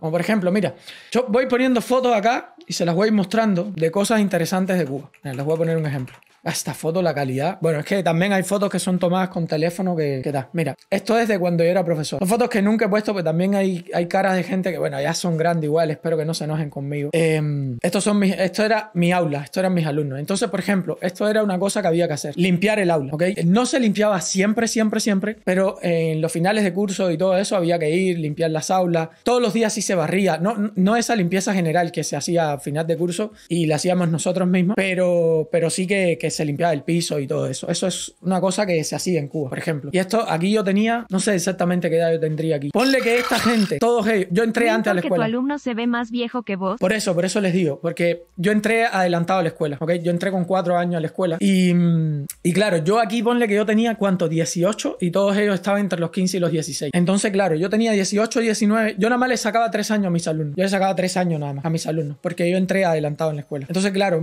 Como por ejemplo, mira, yo voy poniendo fotos acá y se las voy mostrando de cosas interesantes de Cuba. Les voy a poner un ejemplo esta foto, la calidad. Bueno, es que también hay fotos que son tomadas con teléfono que, que da. Mira, esto es de cuando yo era profesor. Son fotos que nunca he puesto, pero también hay, hay caras de gente que, bueno, ya son grandes igual, espero que no se enojen conmigo. Em, estos son esto era mi aula, esto eran mis alumnos. Entonces, por ejemplo, esto era una cosa que había que hacer, limpiar el aula, ¿ok? No se limpiaba siempre, siempre, siempre, pero en los finales de curso y todo eso había que ir, limpiar las aulas. Todos los días sí se barría, no, no esa limpieza general que se hacía a final de curso y la hacíamos nosotros mismos, pero, pero sí que se limpiaba el piso y todo eso. Eso es una cosa que se hacía en Cuba, por ejemplo. Y esto aquí yo tenía, no sé exactamente qué edad yo tendría aquí. Ponle que esta gente, todos ellos, yo entré antes a la escuela. tu alumno se ve más viejo que vos? Por eso, por eso les digo, porque yo entré adelantado a la escuela, ¿ok? Yo entré con cuatro años a la escuela y, mm, y claro, yo aquí ponle que yo tenía, ¿cuánto? 18 y todos ellos estaban entre los 15 y los 16. Entonces, claro, yo tenía 18, 19, yo nada más les sacaba tres años a mis alumnos. Yo les sacaba tres años nada más a mis alumnos, porque yo entré adelantado en la escuela. Entonces, claro,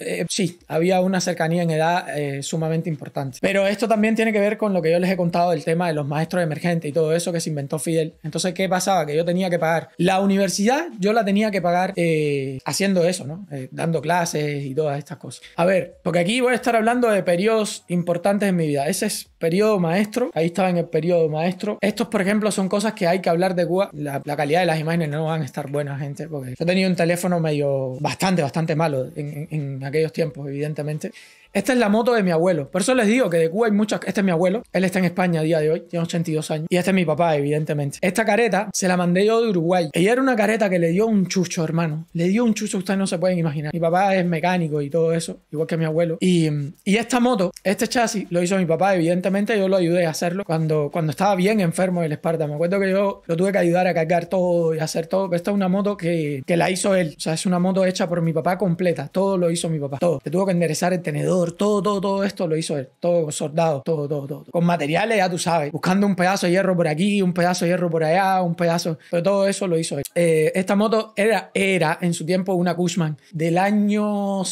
eh, sí, había una cercanía en edad eh, sumamente importante. Pero esto también tiene que ver con lo que yo les he contado del tema de los maestros emergentes y todo eso que se inventó Fidel. Entonces, ¿qué pasaba? Que yo tenía que pagar. La universidad yo la tenía que pagar eh, haciendo eso, ¿no? Eh, dando clases y todas estas cosas. A ver, porque aquí voy a estar hablando de periodos importantes en mi vida. Ese es Periodo maestro, ahí estaba en el periodo maestro. Estos, por ejemplo, son cosas que hay que hablar de Cuba. La, calidad de las imágenes no van a estar buenas, gente, porque yo tenido un teléfono medio bastante, bastante malo en aquellos tiempos, evidentemente. Esta es la moto de mi abuelo. Por eso les digo que de Cuba hay muchas. Este es mi abuelo. Él está en España a día de hoy. Tiene 82 años. Y este es mi papá, evidentemente. Esta careta se la mandé yo de Uruguay. Ella era una careta que le dio un chucho, hermano. Le dio un chucho, ustedes no se pueden imaginar. Mi papá es mecánico y todo eso, igual que mi abuelo. Y, esta moto, este chasis, lo hizo mi papá. Evidentemente, yo lo ayudé a hacerlo cuando, cuando estaba bien enfermo el Esparta. Me acuerdo que yo lo tuve que ayudar a cargar todo y hacer todo. Esta es una moto que, que la hizo él. O sea, es una moto hecha por mi papá completa. Todo lo hizo mi papá. Todo. Te tuvo que enderezar el tenedor todo, todo, todo esto lo hizo él, todo soldado, todo, todo, todo. Con materiales, ya tú sabes, buscando un pedazo de hierro por aquí, un pedazo de hierro por allá, un pedazo, pero todo eso lo hizo él. Eh, esta moto era, era en su tiempo una Cushman del año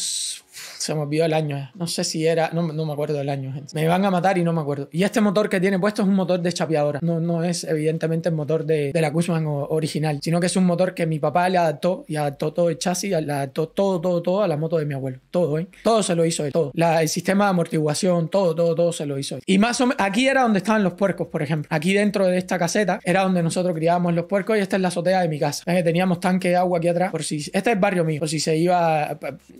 se me olvidó el año, no sé si era, no, me acuerdo el año, Me van a matar y no me acuerdo. Y este motor que tiene puesto es un motor de chapeadora, no, no es evidentemente el motor de, la Cushman original, sino que es un motor que mi papá le adaptó y adaptó todo el chasis, adaptó todo, todo, todo a la moto de mi abuelo, todo, ¿eh? Todo se lo hizo él, todo. el sistema de amortiguación, todo, todo, todo se lo hizo él. Y más o menos, aquí era donde estaban los puercos, por ejemplo. Aquí dentro de esta caseta era donde nosotros criábamos los puercos y esta es la azotea de mi casa. Teníamos tanque de agua aquí atrás, por si, este es barrio mío, por si se iba,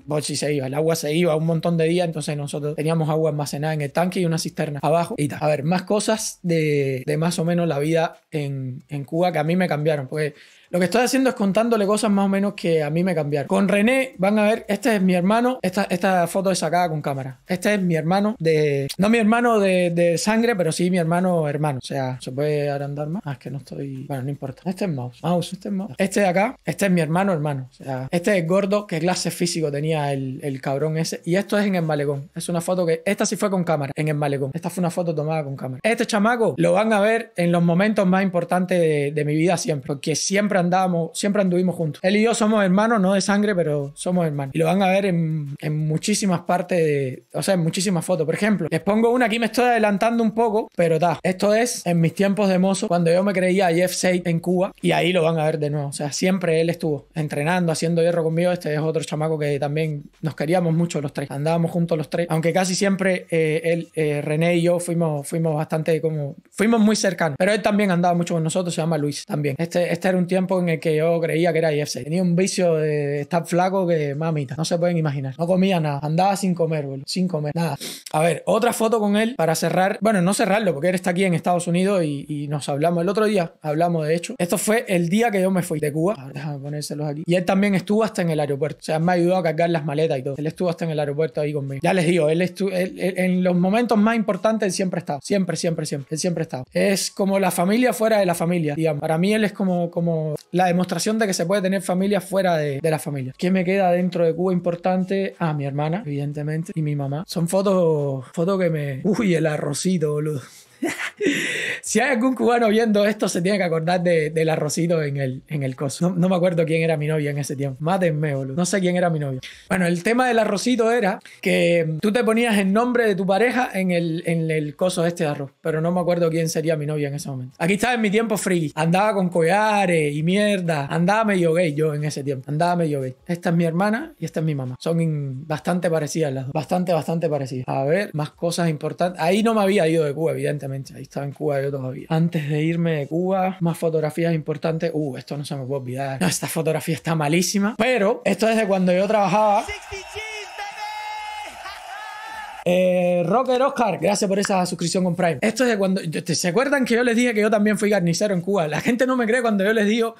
por si se iba, el se iba un montón de días, entonces nosotros teníamos agua almacenada en el tanque y una cisterna abajo. Y A ver, más cosas de, más o menos la vida en, en Cuba que a mí me cambiaron, porque lo que estoy haciendo es contándole cosas más o menos que a mí me cambiaron. Con René, van a ver, este es mi hermano, esta, esta foto es sacada con cámara. Este es mi hermano de... No mi hermano de, sangre, pero sí mi hermano hermano. O sea, ¿se puede agrandar más? Ah, es que no estoy... Bueno, no importa. Este es Mouse. Mouse, este es Mouse. Este de acá, este es mi hermano hermano. O sea, este es gordo, qué clase físico tenía el, cabrón ese. Y esto es en el malecón. Es una foto que... Esta sí fue con cámara, en el malecón. Esta fue una foto tomada con cámara. Este chamaco lo van a ver en los momentos más importantes de, de mi vida siempre. Porque siempre andábamos, siempre anduvimos juntos. Él y yo somos hermanos, no de sangre, pero somos hermanos. Y lo van a ver en, en muchísimas partes, o sea, en muchísimas fotos. Por ejemplo, les pongo una, aquí me estoy adelantando un poco, pero ta, esto es en mis tiempos de mozo, cuando yo me creía a Jeff Seid en Cuba, y ahí lo van a ver de nuevo. O sea, siempre él estuvo entrenando, haciendo hierro conmigo. Este es otro chamaco que también nos queríamos mucho los tres. Andábamos juntos los tres, aunque casi siempre eh, él, eh, René y yo fuimos, fuimos bastante como, fuimos muy cercanos. Pero él también andaba mucho con nosotros, se llama Luis también. Este, este era un tiempo en el que yo creía que era IFC. Tenía un vicio de estar flaco que, mamita, no se pueden imaginar. No comía nada, andaba sin comer, sin comer, nada. A ver, otra foto con él para cerrar, bueno, no cerrarlo, porque él está aquí en Estados Unidos y, nos hablamos el otro día, hablamos de hecho. Esto fue el día que yo me fui de Cuba, déjame ponérselos aquí. Y él también estuvo hasta en el aeropuerto, o sea, me ayudó a cargar las maletas y todo. Él estuvo hasta en el aeropuerto ahí conmigo. Ya les digo, él, en los momentos más importantes él siempre estado siempre, siempre, siempre, él siempre ha estado Es como la familia fuera de la familia, Para mí él es como, como la demostración de que se puede tener familia fuera de, la familia. ¿Qué me queda dentro de Cuba importante? Ah, mi hermana, evidentemente, y mi mamá. Son fotos, fotos que me... Uy, el arrocito, boludo. si hay algún cubano viendo esto, se tiene que acordar de, del arrocito en el, en el coso. No, me acuerdo quién era mi novia en ese tiempo. Mátenme, boludo. No sé quién era mi novia. Bueno, el tema del arrocito era que tú te ponías el nombre de tu pareja en el, en el coso este de arroz. Pero no me acuerdo quién sería mi novia en ese momento. Aquí estaba en mi tiempo free. Andaba con collares y mierda. Andaba medio gay yo en ese tiempo. Andaba medio gay. Esta es mi hermana y esta es mi mamá. Son bastante parecidas las dos. Bastante, bastante parecidas. A ver, más cosas importantes. Ahí no me había ido de Cuba, evidentemente Ahí estaba en Cuba yo todavía. Antes de irme de Cuba, más fotografías importantes. Uh, esto no se me puede olvidar. esta fotografía está malísima. Pero esto es de cuando yo trabajaba. Eh, Rocker Oscar, gracias por esa suscripción con Prime. Esto es de cuando. ¿Se acuerdan que yo les dije que yo también fui carnicero en Cuba? La gente no me cree cuando yo les digo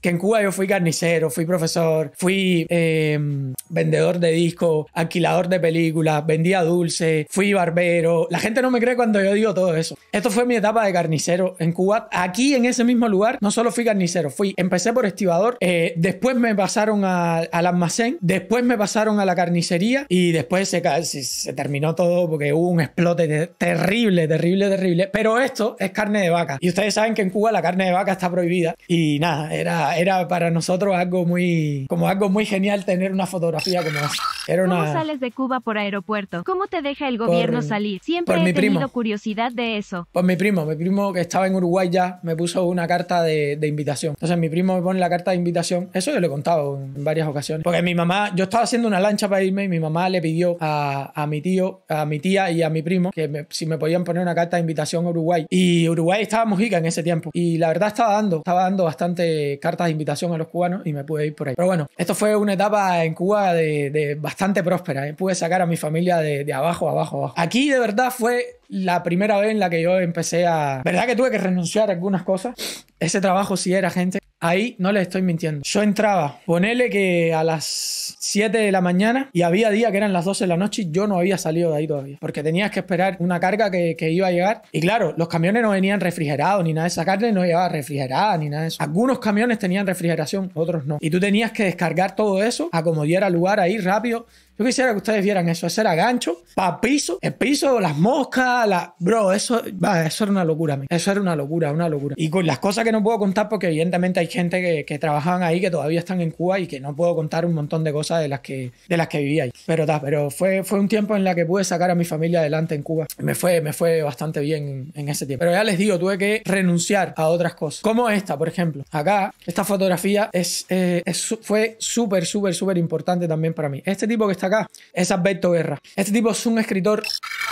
que en Cuba yo fui carnicero, fui profesor, fui em, vendedor de discos, alquilador de películas, vendía dulce, fui barbero. La gente no me cree cuando yo digo todo eso. Esto fue mi etapa de carnicero en Cuba. Aquí en ese mismo lugar no solo fui carnicero, fui, empecé por estibador, eh, después me pasaron al almacén, después me pasaron a la carnicería y después se, se terminó todo porque hubo un explote terrible, terrible, terrible. Pero esto es carne de vaca y ustedes saben que en Cuba la carne de vaca está prohibida y nada, era era, para nosotros algo muy, como algo muy genial tener una fotografía como esa. Era una... ¿Cómo sales de Cuba por aeropuerto? ¿Cómo te deja el gobierno salir? Siempre he tenido curiosidad de eso. Pues mi primo, mi primo que estaba en Uruguay ya, me puso una carta de, invitación. Entonces mi primo me pone la carta de invitación. Eso yo le he contado en varias ocasiones. Porque mi mamá, yo estaba haciendo una lancha para irme y mi mamá le pidió a, mi tío, a mi tía y a mi primo que si me podían poner una carta de invitación a Uruguay. Y Uruguay estaba Mujica en ese tiempo. Y la verdad estaba dando, estaba dando bastante carta invitación a los cubanos y me pude ir por ahí. Pero bueno, esto fue una etapa en Cuba de, bastante próspera. ¿eh? Pude sacar a mi familia de, de abajo, abajo, abajo. Aquí de verdad fue la primera vez en la que yo empecé a... ¿Verdad que tuve que renunciar a algunas cosas? Ese trabajo sí era gente Ahí no les estoy mintiendo. Yo entraba, ponele que a las 7 de la mañana y había día que eran las 12 de la noche yo no había salido de ahí todavía. Porque tenías que esperar una carga que, que iba a llegar. Y claro, los camiones no venían refrigerados ni nada de esa carne, no llevaba refrigerada ni nada de eso. Algunos camiones tenían refrigeración, otros no. Y tú tenías que descargar todo eso a como diera lugar ahí rápido yo quisiera que ustedes vieran eso. Ese era gancho, para piso, el piso, las moscas, la... Bro, eso, va, eso era una locura, eso era una locura, una locura. Y con las cosas que no puedo contar, porque evidentemente hay gente que, que trabajaban ahí, que todavía están en Cuba y que no puedo contar un montón de cosas de las que, de las que ahí. Pero, ta, pero fue, fue un tiempo en la que pude sacar a mi familia adelante en Cuba. Me fue, me fue bastante bien en, ese tiempo. Pero ya les digo, tuve que renunciar a otras cosas. Como esta, por ejemplo. Acá, esta fotografía es, eh, fue súper, súper, súper importante también para mí. Este tipo que está acá es Alberto Guerra. Este tipo es un escritor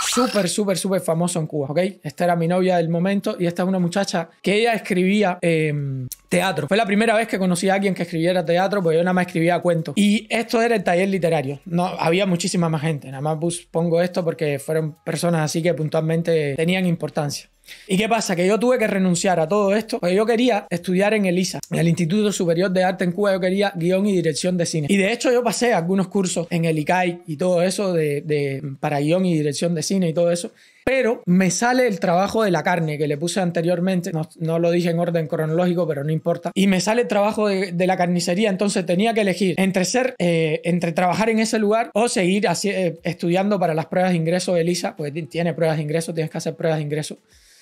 súper, súper, súper famoso en Cuba, ¿ok? Esta era mi novia del momento y esta es una muchacha que ella escribía em, teatro. Fue la primera vez que conocí a alguien que escribiera teatro, porque yo nada más escribía cuentos. Y esto era el taller literario. No, había muchísima más gente. Nada más pongo esto porque fueron personas así que puntualmente tenían importancia. ¿Y qué pasa? Que yo tuve que renunciar a todo esto, porque yo quería estudiar en ELISA, ISA, en el Instituto Superior de Arte en Cuba, yo quería guión y dirección de cine. Y de hecho yo pasé algunos cursos en el ICAI y todo eso de, para guión y dirección de cine y todo eso pero me sale el trabajo de la carne que le puse anteriormente, no, lo dije en orden cronológico, pero no importa, y me sale el trabajo de, la carnicería, entonces tenía que elegir entre ser, eh, entre trabajar en ese lugar o seguir eh, estudiando para las pruebas de ingreso de Elisa, pues tiene pruebas de ingreso, tienes que hacer pruebas de ingreso.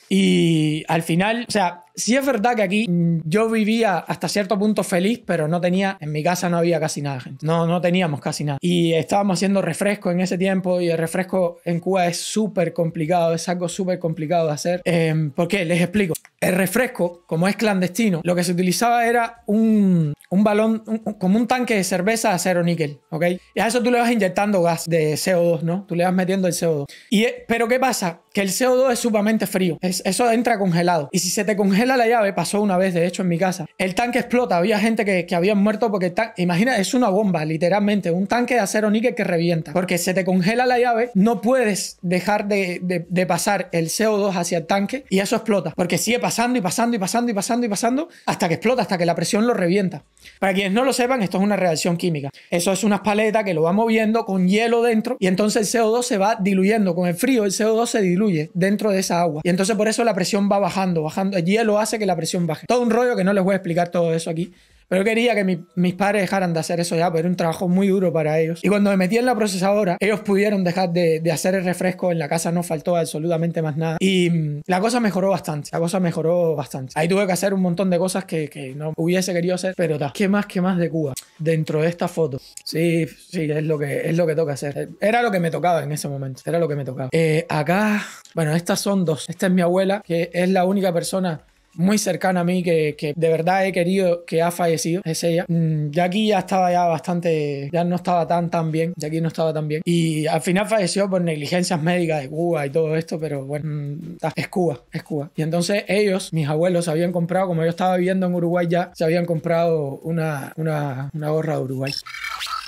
Y al final, o sea, si es verdad que aquí yo vivía hasta cierto punto feliz, pero no tenía, en mi casa no había casi nada, gente. No, no teníamos casi nada. Y estábamos haciendo refresco en ese tiempo y el refresco en Cuba es súper complicado, es algo súper complicado de hacer. Em, ¿Por qué? Les explico. El refresco, como es clandestino, lo que se utilizaba era un, un balón, como un tanque de cerveza de acero níquel, ¿ok? Y a eso tú le vas inyectando gas de CO2, ¿no? Tú le vas metiendo el CO2. Y, eh, pero ¿qué pasa? Que el CO2 es sumamente frío, eso entra congelado. Y si se te congela la llave, pasó una vez, de hecho, en mi casa. El tanque explota, había gente que, que había muerto porque el Imagina, es una bomba, literalmente, un tanque de acero níquel que revienta. Porque se te congela la llave, no puedes dejar de, pasar el CO2 hacia el tanque y eso explota. Porque sigue pasando y pasando y pasando y pasando y pasando hasta que explota, hasta que la presión lo revienta. Para quienes no lo sepan, esto es una reacción química. Eso es una paleta que lo va moviendo con hielo dentro y entonces el CO2 se va diluyendo. Con el frío, el CO2 se diluye dentro de esa agua. Y entonces por eso la presión va bajando, bajando. El hielo hace que la presión baje. Todo un rollo que no les voy a explicar todo eso aquí. Pero quería que mis padres dejaran de hacer eso ya, Pero era un trabajo muy duro para ellos. Y cuando me metí en la procesadora, ellos pudieron dejar de, hacer el refresco. En la casa no faltó absolutamente más nada. Y mm, la cosa mejoró bastante. La cosa mejoró bastante. Ahí tuve que hacer un montón de cosas que, no hubiese querido hacer. Pero ¿qué más, qué más de Cuba? Dentro de esta foto. Sí, sí, es lo que, es lo que toca hacer. Era lo que me tocaba en ese momento. Era lo que me tocaba. Eh, acá, bueno, estas son dos. Esta es mi abuela, que es la única persona muy cercana a mí que, que, de verdad he querido que ha fallecido es ella mm, aquí ya estaba ya bastante ya no estaba tan tan bien aquí no estaba tan bien y al final falleció por negligencias médicas de Cuba y todo esto pero bueno mm, es Cuba es Cuba y entonces ellos mis abuelos habían comprado como yo estaba viviendo en Uruguay ya se habían comprado una una, una gorra de Uruguay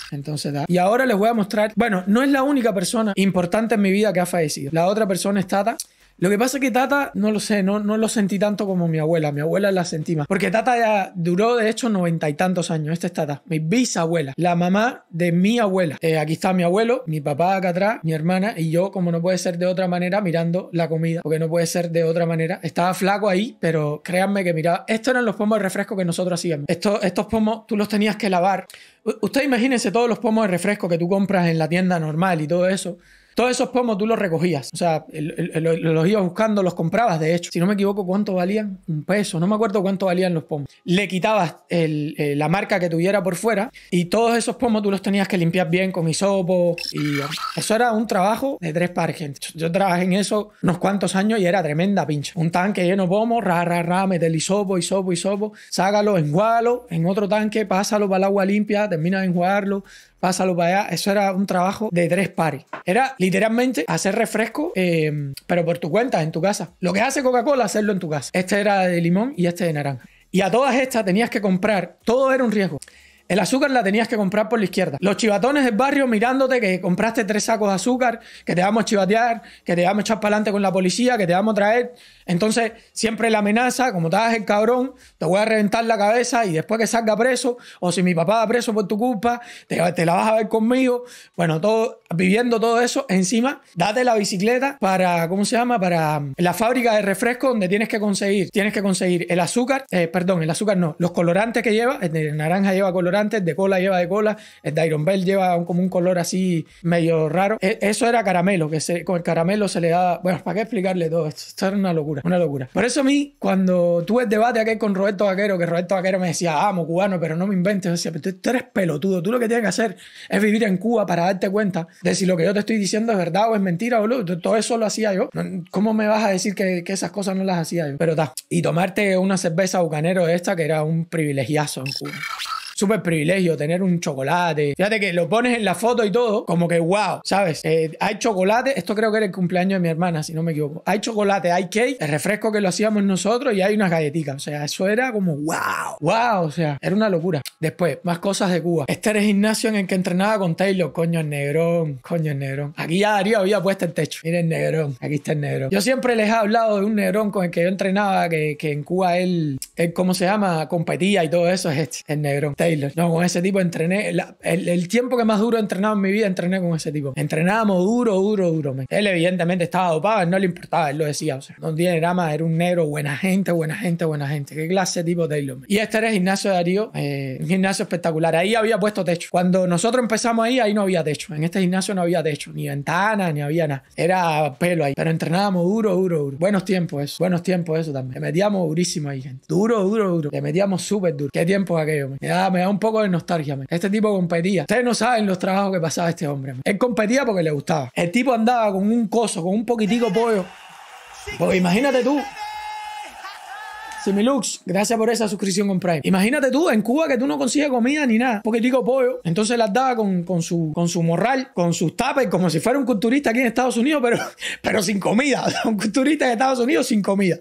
entonces da. Y ahora les voy a mostrar. Bueno, no es la única persona importante en mi vida que ha fallecido. La otra persona es Tata. Lo que pasa es que Tata, no lo sé, no, no lo sentí tanto como mi abuela. Mi abuela la sentí más. Porque Tata ya duró, de hecho, noventa y tantos años. Esta es Tata, mi bisabuela, la mamá de mi abuela. Eh, aquí está mi abuelo, mi papá acá atrás, mi hermana y yo, como no puede ser de otra manera, mirando la comida, porque no puede ser de otra manera. Estaba flaco ahí, pero créanme que miraba. Estos eran los pomos de refresco que nosotros hacíamos. Estos, estos pomos tú los tenías que lavar. Ustedes imagínense todos los pomos de refresco que tú compras en la tienda normal y todo eso todos esos pomos tú los recogías. O sea, los ibas buscando, los comprabas, de hecho. Si no me equivoco, ¿cuánto valían? Un peso. No me acuerdo cuánto valían los pomos. Le quitabas eh, la marca que tuviera por fuera y todos esos pomos tú los tenías que limpiar bien con hisopo. Y ah, eso era un trabajo de tres pares, gente. Yo trabajé en eso unos cuantos años y era tremenda pincha. Un tanque lleno de pomos, ra, ra, ra, el hisopo, hisopo, hisopo. Sácalo, enjuágalo. En otro tanque, pásalo para el agua limpia, termina de enjuagarlo pásalo para allá. Eso era un trabajo de tres pares. Era literalmente hacer refresco, eh, pero por tu cuenta, en tu casa. Lo que hace Coca-Cola, hacerlo en tu casa. Este era de limón y este de naranja. Y a todas estas tenías que comprar, todo era un riesgo. El azúcar la tenías que comprar por la izquierda. Los chivatones del barrio mirándote que compraste tres sacos de azúcar, que te vamos a chivatear, que te vamos a echar para adelante con la policía, que te vamos a traer. Entonces, siempre la amenaza, como te el cabrón, te voy a reventar la cabeza y después que salga preso, o si mi papá va preso por tu culpa, te, la vas a ver conmigo. Bueno, todo, viviendo todo eso, encima, date la bicicleta para, ¿cómo se llama? Para mm, la fábrica de refresco donde tienes que conseguir, tienes que conseguir el azúcar, eh, perdón, el azúcar no, los colorantes que lleva, el naranja lleva colorante antes, de cola lleva de cola, el Iron Bell lleva un, como un color así medio raro. E, eso era caramelo, que con el caramelo se le da... Bueno, ¿para qué explicarle todo esto? Esto era una locura, una locura. Por eso a mí, cuando tuve el debate aquí con Roberto Vaquero, que Roberto Vaquero me decía, amo cubano, pero no me inventes, decía, pero tú, eres pelotudo, tú lo que tienes que hacer es vivir en Cuba para darte cuenta de si lo que yo te estoy diciendo es verdad o es mentira, boludo. Todo eso lo hacía yo. ¿Cómo me vas a decir que, esas cosas no las hacía yo? Pero está. Y tomarte una cerveza bucanero de esta, que era un privilegiazo en Cuba súper privilegio tener un chocolate. Fíjate que lo pones en la foto y todo, como que wow, ¿sabes? Eh, hay chocolate, esto creo que era el cumpleaños de mi hermana, si no me equivoco. Hay chocolate, hay cake, el refresco que lo hacíamos nosotros y hay unas galletitas. O sea, eso era como wow, wow, o sea, era una locura. Después, más cosas de Cuba. Este era el gimnasio en el que entrenaba con Taylor, coño el negrón, coño el negrón. Aquí ya Darío había puesto el techo. Miren el negrón, aquí está el negrón. Yo siempre les he hablado de un negrón con el que yo entrenaba, que, en Cuba él, él, ¿cómo se llama? Competía y todo eso, es este, el negrón. No, con ese tipo entrené. el, tiempo que más duro he entrenado en mi vida, entrené con ese tipo. Entrenábamos duro, duro, duro. Él, evidentemente, estaba dopado, no le importaba, él lo decía. O sea, no tiene más era un negro, buena gente, buena gente, buena gente. Qué clase de tipo Taylor. Y este era el gimnasio de Darío, eh, un gimnasio espectacular. Ahí había puesto techo. Cuando nosotros empezamos ahí, ahí no había techo. En este gimnasio no había techo, ni ventana, ni había nada. Era pelo ahí. Pero entrenábamos duro, duro, duro. Buenos tiempos eso, buenos tiempos eso también. Le metíamos durísimo ahí, gente. Duro, duro, duro. Le metíamos súper duro. Qué tiempos aquello, me da un poco de nostalgia. Este tipo competía. Ustedes no saben los trabajos que pasaba este hombre. Él competía porque le gustaba. El tipo andaba con un coso, con un poquitico pollo. Pues imagínate tú, Similux, gracias por esa suscripción con Prime. Imagínate tú, en Cuba que tú no consigues comida ni nada, porque digo pollo. Entonces las daba con, su, con su morral, con sus tapas, como si fuera un culturista aquí en Estados Unidos, pero, pero sin comida. Un culturista en Estados Unidos sin comida.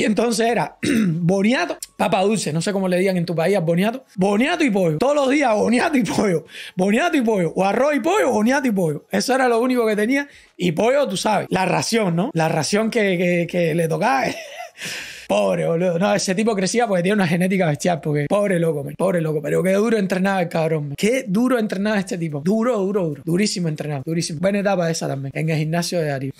Y entonces era boniato, papa dulce, no sé cómo le digan en tu país boniato, boniato y pollo. Todos los días boniato y pollo, boniato y pollo, o arroz y pollo, boniato y pollo. Eso era lo único que tenía. Y pollo, tú sabes, la ración, ¿no? La ración que, le tocaba. Pobre, boludo. No, ese tipo crecía porque tiene una genética bestial. Porque, pobre loco, pobre loco. Pero qué duro entrenaba el cabrón. Qué duro entrenaba este tipo. Duro, duro, duro. Durísimo entrenado, durísimo. Buena etapa esa también. En el gimnasio de Darío.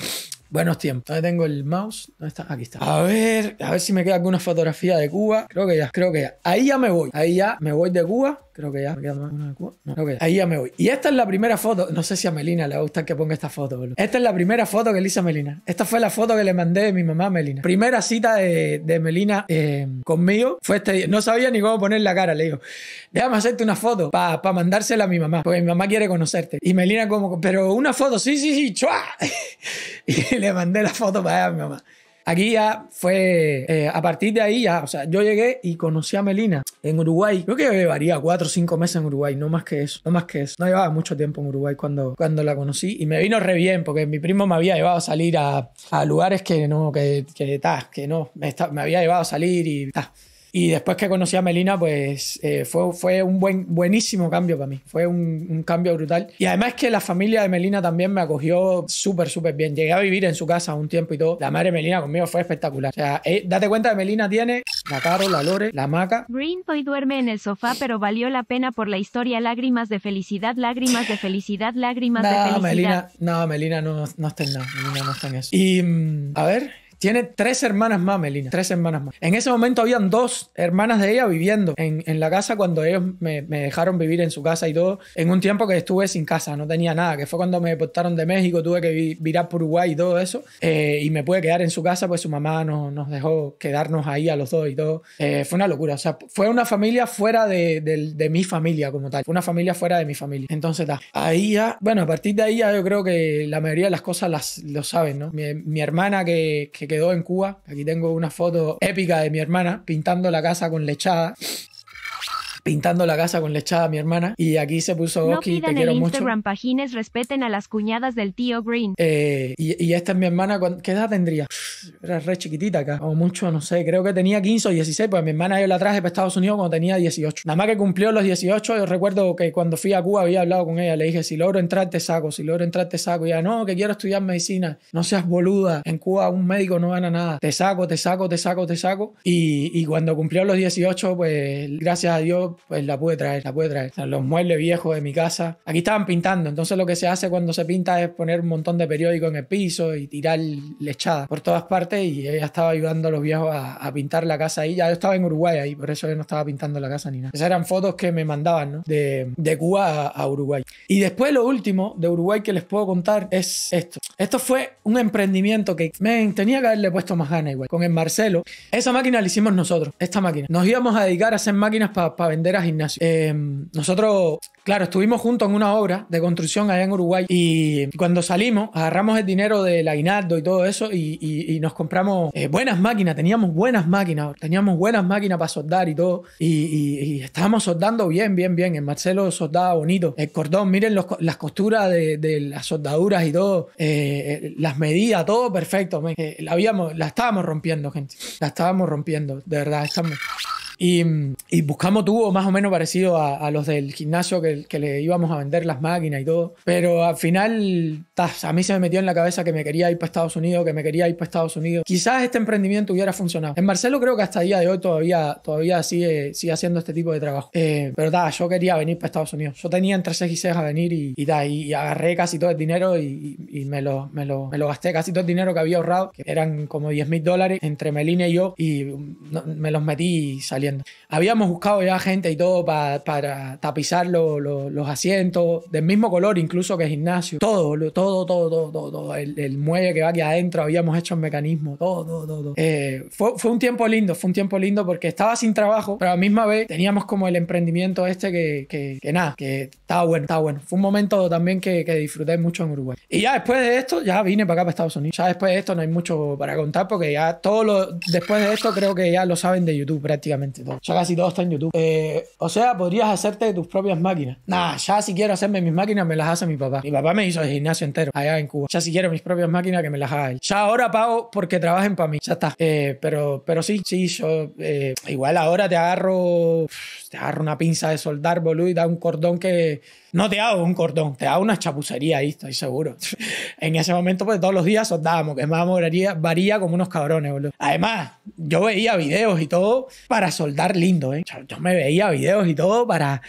Buenos tiempos. ¿Dónde tengo el mouse? ¿Dónde está? Aquí está. A ver, a ver si me queda alguna fotografía de Cuba. Creo que ya, creo que ya. Ahí ya me voy. Ahí ya me voy de Cuba. Creo que ya Ahí ya me voy. Y esta es la primera foto. No sé si a Melina le gusta que ponga esta foto, Esta es la primera foto que le hice a Melina. Esta fue la foto que le mandé de mi mamá a Melina. Primera cita de, Melina eh, conmigo fue este día. No sabía ni cómo poner la cara. Le digo, déjame hacerte una foto para mandársela a mi mamá. Porque mi mamá quiere conocerte. Y Melina como, pero una foto, sí, sí, sí, chua. Y le mandé la foto para a mi mamá. Aquí ya fue, eh, a partir de ahí ya, o sea, yo llegué y conocí a Melina en Uruguay. Creo que yo llevaría cuatro o cinco meses en Uruguay, no más que eso, no más que eso. No llevaba mucho tiempo en Uruguay cuando, cuando la conocí y me vino re bien porque mi primo me había llevado a salir a, lugares que no, que, que, que no, me, había llevado a salir y y después que conocí a Melina, pues eh, fue, fue un buen, buenísimo cambio para mí. Fue un, un, cambio brutal. Y además que la familia de Melina también me acogió súper, súper bien. Llegué a vivir en su casa un tiempo y todo. La madre Melina conmigo fue espectacular. O sea, eh, date cuenta que Melina tiene la Caro, la Lore, la Maca. Green y duerme en el sofá, pero valió la pena por la historia. Lágrimas de felicidad, lágrimas de felicidad, lágrimas de felicidad. Melina, no, Melina no, no nada. Melina no está en eso. Y, mm, a ver, tiene tres hermanas más, Melina. Tres hermanas más. En ese momento habían dos hermanas de ella viviendo en, la casa cuando ellos me, dejaron vivir en su casa y todo. En un tiempo que estuve sin casa, no tenía nada, que fue cuando me deportaron de México, tuve que virar por Uruguay y todo eso. Eh, y me pude quedar en su casa, pues su mamá nos, nos dejó quedarnos ahí a los dos y todo. Eh, fue una locura. O sea, fue una familia fuera de, mi familia como tal. Fue una familia fuera de mi familia. Entonces, ahí ya, bueno, a partir de ahí ya yo creo que la mayoría de las cosas las, lo saben, ¿no? Mi, hermana que quedó en Cuba. Aquí tengo una foto épica de mi hermana pintando la casa con lechada pintando la casa con lechada mi hermana. Y aquí se puso Goki, no te quiero mucho. Instagram páginas respeten a las cuñadas del tío Green. Eh, y, esta es mi hermana, ¿qué edad tendría? Era re chiquitita acá, o mucho, no sé, creo que tenía 15 o 16, pues mi hermana yo la traje para Estados Unidos cuando tenía 18. Nada más que cumplió los 18, yo recuerdo que cuando fui a Cuba había hablado con ella, le dije, si logro entrar te saco, si logro entrar te saco. Y ella, no, que quiero estudiar medicina, no seas boluda, en Cuba un médico no gana nada, te saco, te saco, te saco, te saco. Y, y cuando cumplió los 18, pues gracias a Dios pues la puede traer, la puede traer. los muebles viejos de mi casa. Aquí estaban pintando, entonces lo que se hace cuando se pinta es poner un montón de periódico en el piso y tirar lechada por todas partes y ella estaba ayudando a los viejos a, pintar la casa ahí. Ya yo estaba en Uruguay ahí, por eso yo no estaba pintando la casa ni nada. Esas eran fotos que me mandaban, ¿no? De, Cuba a, Uruguay. Y después lo último de Uruguay que les puedo contar es esto. Esto fue un emprendimiento que, me tenía que haberle puesto más ganas igual. Con el Marcelo, esa máquina la hicimos nosotros, esta máquina. Nos íbamos a dedicar a hacer máquinas para vender gimnasio. Em, nosotros, claro, estuvimos juntos en una obra de construcción allá en Uruguay y cuando salimos agarramos el dinero del aguinaldo y todo eso y, nos compramos eh, buenas máquinas, teníamos buenas máquinas, teníamos buenas máquinas para soldar y todo y, estábamos soldando bien, bien, bien. El Marcelo soldaba bonito. El cordón, miren las costuras de, las soldaduras y todo, eh, eh, las medidas, todo perfecto. la, habíamos, la estábamos rompiendo, gente. La estábamos rompiendo, de verdad, estamos... Y, buscamos tubos más o menos parecidos a, los del gimnasio que, le íbamos a vender las máquinas y todo. Pero al final, a mí se me metió en la cabeza que me quería ir para Estados Unidos, que me quería ir para Estados Unidos. Quizás este emprendimiento hubiera funcionado. En Marcelo creo que hasta el día de hoy todavía, todavía sigue, sigue haciendo este tipo de trabajo. Eh, pero yo quería venir para Estados Unidos. Yo tenía entre 6 y 6 a venir y, agarré casi todo el dinero y, me lo, me, lo, me, lo, gasté, casi todo el dinero que había ahorrado, que eran como 10 mil dólares entre Melina y yo, y mm, me los metí y salí Habíamos buscado ya gente y todo para tapizar los asientos, del mismo color incluso que el gimnasio. Todo, todo, todo, todo, todo. El, el, muelle que va aquí adentro, habíamos hecho el mecanismo, todo, todo, todo. Eh, fue, un tiempo lindo, fue un tiempo lindo porque estaba sin trabajo, pero a la misma vez teníamos como el emprendimiento este que, nada, que estaba bueno, estaba bueno. Fue un momento también que, que disfruté mucho en Uruguay. Y ya después de esto, ya vine para acá, para Estados Unidos. Ya después de esto no hay mucho para contar porque ya todo lo, después de esto creo que ya lo saben de YouTube prácticamente todo. Ya casi todo está en YouTube. Eh, o sea, podrías hacerte tus propias máquinas. Nah, ya si quiero hacerme mis máquinas, me las hace mi papá. Mi papá me hizo el gimnasio entero allá en Cuba. Ya si quiero mis propias máquinas, que me las haga él. Ya ahora pago porque trabajen para mí. Ya está. Eh, pero, pero sí, sí, yo. Eh, igual ahora te agarro. Te agarro una pinza de soldar, boludo, y da un cordón que no te hago un cordón, te hago una chapucería ahí, estoy seguro. en ese momento, pues todos los días soldábamos, que más varía, varía como unos cabrones, boludo. Además, yo veía videos y todo para soldar lindo, ¿eh? Yo, me veía videos y todo para.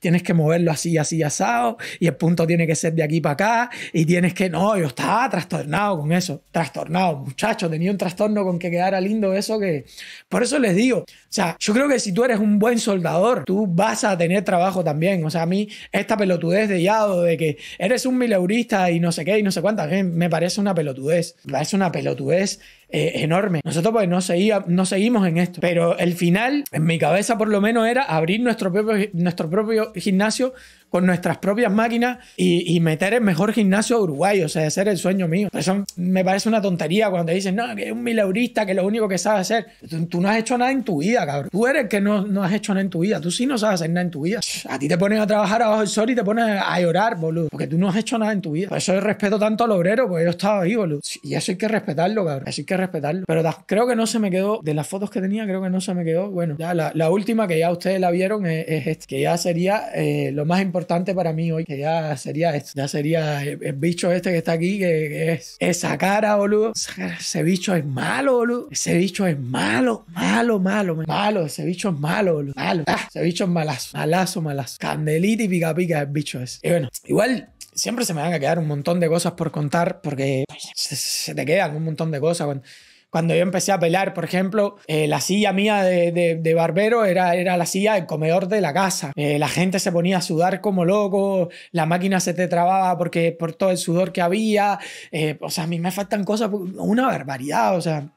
Tienes que moverlo así, así, asado, y el punto tiene que ser de aquí para acá, y tienes que. No, yo estaba trastornado con eso, trastornado, muchacho, tenía un trastorno con que quedara lindo eso que. Por eso les digo, o sea, yo creo que si tú eres un buen soldador, tú vas a tener trabajo también. O sea, a mí, esta pelotudez de Yado de que eres un mileurista y no sé qué y no sé cuántas. Eh, me parece una pelotudez. Me parece una pelotudez eh, enorme. Nosotros pues no, seguía, no seguimos en esto. Pero el final, en mi cabeza por lo menos, era abrir nuestro propio, nuestro propio gimnasio con nuestras propias máquinas y, meter el mejor gimnasio Uruguay O sea, de ser el sueño mío. eso me parece una tontería cuando dicen, no, que es un mileurista, que lo único que sabe hacer. Tú, no has hecho nada en tu vida, cabrón. Tú eres el que no, no, has hecho nada en tu vida. Tú sí no sabes hacer nada en tu vida. A ti te pones a trabajar abajo del sol y te pones a llorar, boludo. Porque tú no has hecho nada en tu vida. Por eso yo respeto tanto al obrero, porque yo estaba ahí, boludo. Y eso hay que respetarlo, cabrón. Eso hay que respetarlo. Pero creo que no se me quedó, de las fotos que tenía, creo que no se me quedó. Bueno, ya la, última que ya ustedes la vieron es, esta, que ya sería eh, lo más importante para mí hoy, que ya sería esto. Ya sería el, bicho este que está aquí, que, es esa cara, boludo. ese bicho es malo, boludo. Ese bicho es malo, malo, malo, malo. Ese bicho es malo, boludo. Malo. Ah, ese bicho es malazo, malazo, malazo. Candelita y pica pica el bicho es Y bueno, igual siempre se me van a quedar un montón de cosas por contar porque se, se te quedan un montón de cosas. Bueno, cuando yo empecé a pelar, por ejemplo, eh, la silla mía de, barbero era, era la silla del comedor de la casa. Eh, la gente se ponía a sudar como loco, la máquina se te trababa porque, por todo el sudor que había. Eh, o sea, a mí me faltan cosas, una barbaridad, o sea.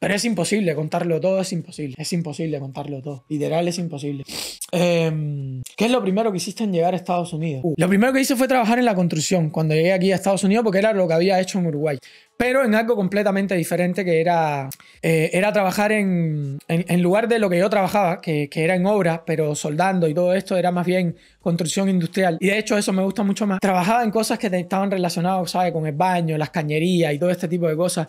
pero es imposible contarlo todo, es imposible. Es imposible contarlo todo. Literal, es imposible. Em, ¿Qué es lo primero que hiciste en llegar a Estados Unidos? Uh, lo primero que hice fue trabajar en la construcción cuando llegué aquí a Estados Unidos porque era lo que había hecho en Uruguay pero en algo completamente diferente que era, eh, era trabajar en, lugar de lo que yo trabajaba, que, era en obra, pero soldando y todo esto, era más bien construcción industrial. Y de hecho eso me gusta mucho más. Trabajaba en cosas que estaban relacionadas, ¿sabes? Con el baño, las cañerías y todo este tipo de cosas.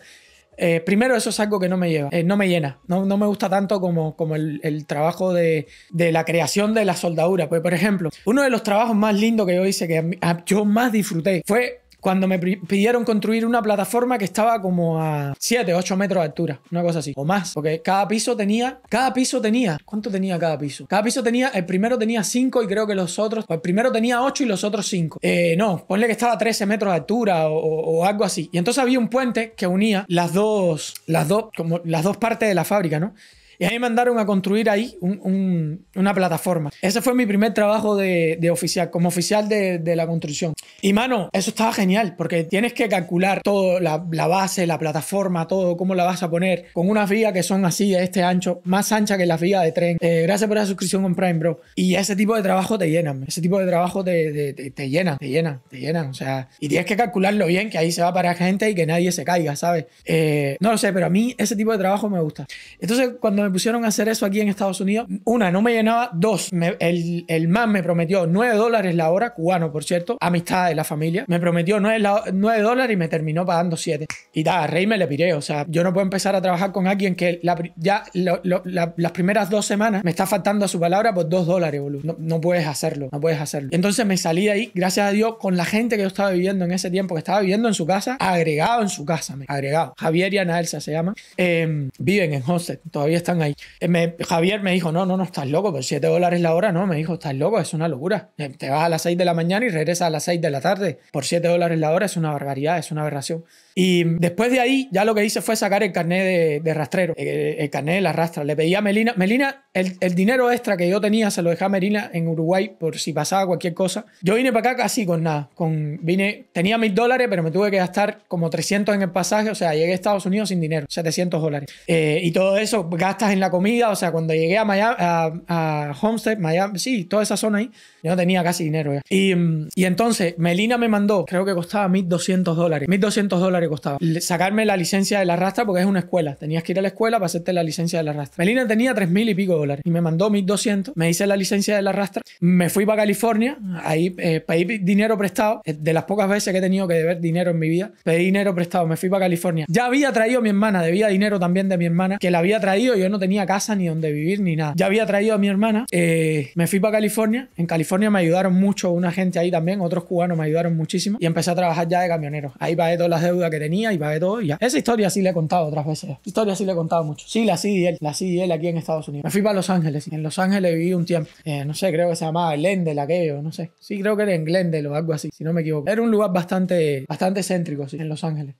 Eh, primero, eso es algo que no me lleva, eh, no me llena, no, me gusta tanto como, como el, trabajo de, la creación de la soldadura. Pues, por ejemplo, uno de los trabajos más lindos que yo hice, que yo más disfruté, fue cuando me pidieron construir una plataforma que estaba como a 7, 8 metros de altura, una cosa así, o más, porque cada piso tenía, cada piso tenía, ¿cuánto tenía cada piso? Cada piso tenía, el primero tenía 5 y creo que los otros, pues el primero tenía 8 y los otros 5. Eh, no, ponle que estaba a 13 metros de altura o, o, algo así. Y entonces había un puente que unía las dos, las dos, como las dos partes de la fábrica, ¿no? Y a me mandaron a construir ahí un, una plataforma. Ese fue mi primer trabajo de, de oficial, como oficial de, de, la construcción. Y mano, eso estaba genial, porque tienes que calcular todo, la, la, base, la plataforma, todo, cómo la vas a poner, con unas vías que son así, de este ancho, más ancha que las vías de tren. Eh, gracias por la suscripción con Prime, bro. Y ese tipo de trabajo te llenan, ese tipo de trabajo te, llena te, llena te llena te O sea, y tienes que calcularlo bien, que ahí se va para gente y que nadie se caiga, ¿sabes? Eh, no lo sé, pero a mí ese tipo de trabajo me gusta. Entonces, cuando me pusieron a hacer eso aquí en Estados Unidos, una, no me llenaba, dos, el, man me prometió 9 dólares la hora, cubano por cierto, amistad de la familia, me prometió nueve dólares y me terminó pagando siete Y da, rey me le piré, o sea, yo no puedo empezar a trabajar con alguien que ya las primeras dos semanas me está faltando a su palabra por dos dólares, boludo. No, puedes hacerlo, no puedes hacerlo. Entonces me salí de ahí, gracias a Dios, con la gente que yo estaba viviendo en ese tiempo, que estaba viviendo en su casa, agregado en su casa, agregado. Javier y Ana Elsa se llaman, em, viven en Hosted todavía están ahí. Eh, Javier me dijo, no, no, no, estás loco, por 7 dólares la hora, no, me dijo, estás loco, es una locura. Eh, te vas a las 6 de la mañana y regresas a las 6 de la tarde. Por 7 dólares la hora es una barbaridad, es una aberración. Y después de ahí, ya lo que hice fue sacar el carnet de, de rastrero, eh, el, carné carnet de la rastra. Le pedí a Melina, Melina, el, el, dinero extra que yo tenía se lo dejé a Melina en Uruguay por si pasaba cualquier cosa. Yo vine para acá casi con nada, con, vine, tenía mil dólares, pero me tuve que gastar como 300 en el pasaje, o sea, llegué a Estados Unidos sin dinero, 700 dólares. y todo eso gasta en la comida. O sea, cuando llegué a, Miami, a, Homestead, Miami, sí, toda esa zona ahí, yo no tenía casi dinero. Y, mm, y, entonces Melina me mandó, creo que costaba 1.200 dólares. 1.200 dólares costaba. Sacarme la licencia de la rastra porque es una escuela. Tenías que ir a la escuela para hacerte la licencia de la rastra. Melina tenía 3.000 y pico dólares y me mandó 1.200. Me hice la licencia de la rastra. Me fui para California, ahí eh, pedí dinero prestado. Eh, de las pocas veces que he tenido que deber dinero en mi vida, pedí dinero prestado. Me fui para California. Ya había traído a mi hermana, debía dinero también de mi hermana, que la había traído. Yo no no tenía casa ni donde vivir ni nada. Ya había traído a mi hermana, eh, me fui para California, en California me ayudaron mucho una gente ahí también, otros cubanos me ayudaron muchísimo y empecé a trabajar ya de camionero. Ahí pagué todas las deudas que tenía y pagué todo y ya. Esa historia sí le he contado otras veces. historia sí le he contado mucho. Sí, la sí él, la él aquí en Estados Unidos. Me fui para Los Ángeles. En Los Ángeles viví un tiempo. Eh, no sé, creo que se llamaba Glendale aquello, no sé. Sí, creo que era en Glendale o algo así, si no me equivoco. Era un lugar bastante, bastante céntrico, sí, en Los Ángeles.